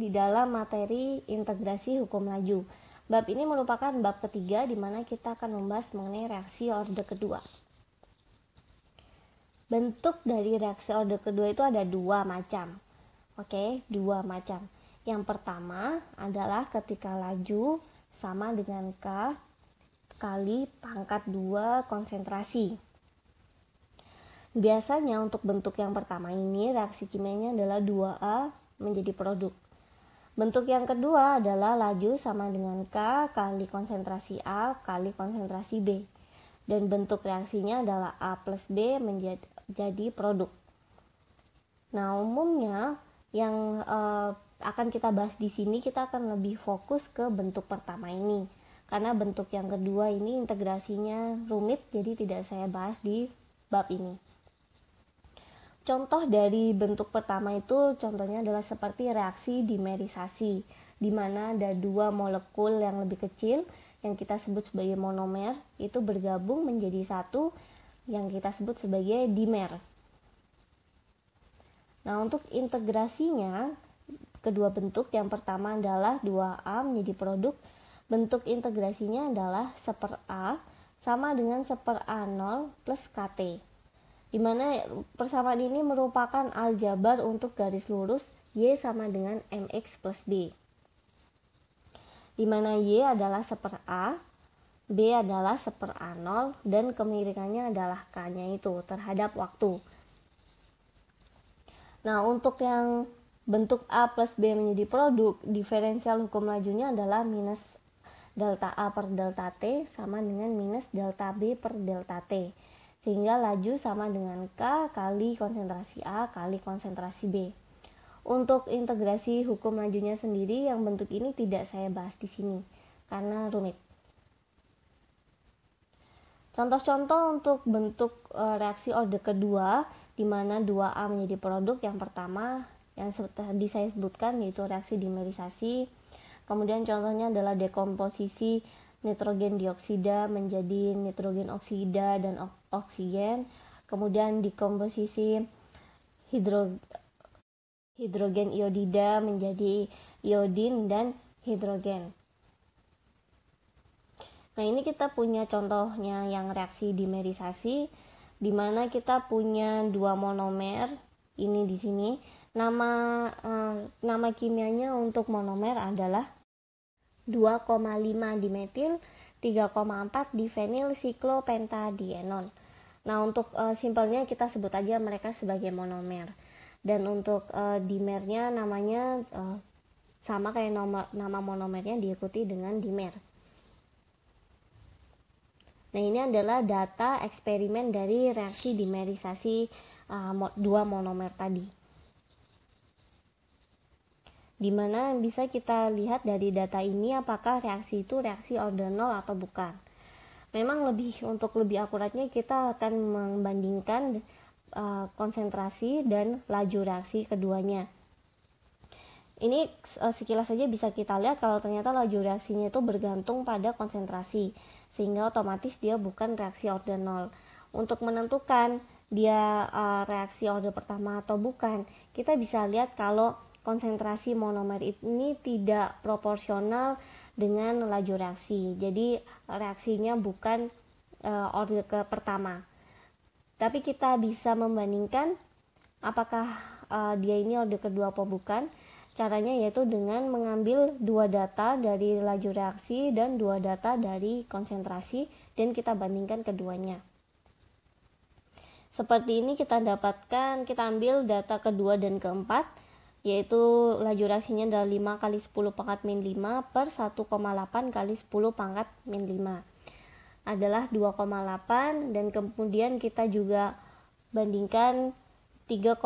di dalam materi integrasi hukum laju. Bab ini merupakan bab ketiga di mana kita akan membahas mengenai reaksi orde kedua. Bentuk dari reaksi orde kedua itu ada dua macam. Oke, dua macam. Yang pertama adalah ketika laju sama dengan K kali pangkat 2 konsentrasi. Biasanya untuk bentuk yang pertama ini reaksi kimianya adalah 2A menjadi produk Bentuk yang kedua adalah laju sama dengan K kali konsentrasi A kali konsentrasi B. Dan bentuk reaksinya adalah A plus B menjadi produk. Nah, umumnya yang eh, akan kita bahas di sini kita akan lebih fokus ke bentuk pertama ini. Karena bentuk yang kedua ini integrasinya rumit jadi tidak saya bahas di bab ini. Contoh dari bentuk pertama itu contohnya adalah seperti reaksi dimerisasi, di mana ada dua molekul yang lebih kecil yang kita sebut sebagai monomer itu bergabung menjadi satu yang kita sebut sebagai dimer. Nah, untuk integrasinya kedua bentuk yang pertama adalah 2A menjadi produk. Bentuk integrasinya adalah seper A sama dengan seper A0 plus KT di mana persamaan ini merupakan aljabar untuk garis lurus Y sama dengan MX plus B. Di mana Y adalah seper A, B adalah seper A0, dan kemiringannya adalah K-nya itu terhadap waktu. Nah, untuk yang bentuk A plus B menjadi produk, diferensial hukum lajunya adalah minus delta A per delta T sama dengan minus delta B per delta T sehingga laju sama dengan K kali konsentrasi A kali konsentrasi B. Untuk integrasi hukum lajunya sendiri yang bentuk ini tidak saya bahas di sini karena rumit. Contoh-contoh untuk bentuk eh, reaksi orde kedua di mana 2A menjadi produk yang pertama yang tadi saya sebutkan yaitu reaksi dimerisasi. Kemudian contohnya adalah dekomposisi nitrogen dioksida menjadi nitrogen oksida dan oksigen kemudian dikomposisi hidro hidrogen iodida menjadi iodin dan hidrogen nah ini kita punya contohnya yang reaksi dimerisasi di mana kita punya dua monomer ini di sini nama eh, nama kimianya untuk monomer adalah 2,5 dimetil 3,4 di fenil siklopentadienon. Nah, untuk e, simpelnya kita sebut aja mereka sebagai monomer. Dan untuk e, dimernya namanya e, sama kayak nomor, nama monomernya diikuti dengan dimer. Nah, ini adalah data eksperimen dari reaksi dimerisasi e, dua monomer tadi dimana bisa kita lihat dari data ini apakah reaksi itu reaksi order 0 atau bukan. Memang lebih untuk lebih akuratnya kita akan membandingkan uh, konsentrasi dan laju reaksi keduanya. Ini uh, sekilas saja bisa kita lihat kalau ternyata laju reaksinya itu bergantung pada konsentrasi sehingga otomatis dia bukan reaksi order 0. Untuk menentukan dia uh, reaksi order pertama atau bukan, kita bisa lihat kalau konsentrasi monomer ini tidak proporsional dengan laju reaksi. Jadi reaksinya bukan uh, order ke pertama. Tapi kita bisa membandingkan apakah uh, dia ini order kedua atau bukan. Caranya yaitu dengan mengambil dua data dari laju reaksi dan dua data dari konsentrasi dan kita bandingkan keduanya. Seperti ini kita dapatkan, kita ambil data kedua dan keempat yaitu laju reaksinya adalah 5 kali 10 pangkat min 5 per 1,8 kali 10 pangkat min 5 adalah 2,8 dan kemudian kita juga bandingkan 3,4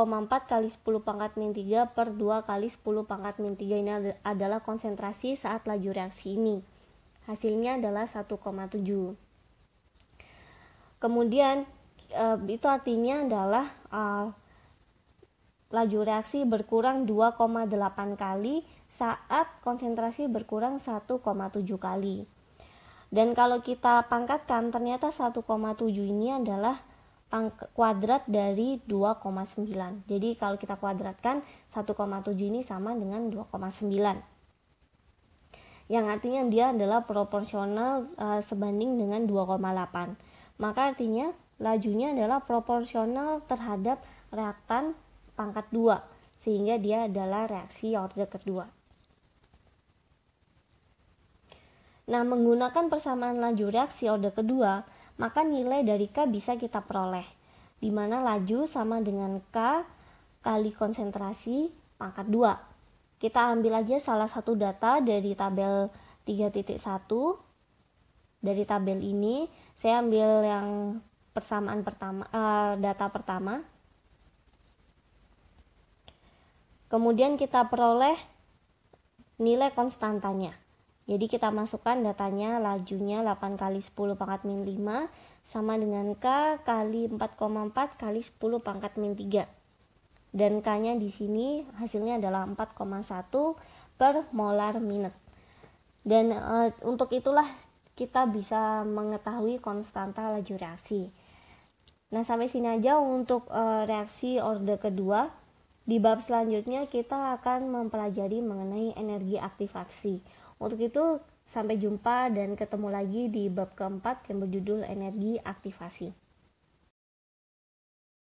kali 10 pangkat min 3 per 2 kali 10 pangkat min 3 ini adalah konsentrasi saat laju reaksi ini hasilnya adalah 1,7 kemudian eh, itu artinya adalah eh, laju reaksi berkurang 2,8 kali saat konsentrasi berkurang 1,7 kali. Dan kalau kita pangkatkan ternyata 1,7 ini adalah kuadrat dari 2,9. Jadi kalau kita kuadratkan 1,7 ini sama dengan 2,9. Yang artinya dia adalah proporsional e, sebanding dengan 2,8. Maka artinya lajunya adalah proporsional terhadap reaktan pangkat 2 sehingga dia adalah reaksi order kedua. Nah, menggunakan persamaan laju reaksi order kedua, maka nilai dari K bisa kita peroleh, di mana laju sama dengan K kali konsentrasi pangkat 2. Kita ambil aja salah satu data dari tabel 3.1 dari tabel ini, saya ambil yang persamaan pertama eh, data pertama Kemudian kita peroleh nilai konstantanya. Jadi kita masukkan datanya lajunya 8 kali 10 pangkat min 5 sama dengan K kali 4,4 kali 10 pangkat min 3. Dan K-nya di sini hasilnya adalah 4,1 per molar minute. Dan e, untuk itulah kita bisa mengetahui konstanta laju reaksi. Nah, sampai sini aja untuk e, reaksi order kedua. Di bab selanjutnya kita akan mempelajari mengenai energi aktivasi. Untuk itu sampai jumpa dan ketemu lagi di bab keempat yang berjudul energi aktivasi.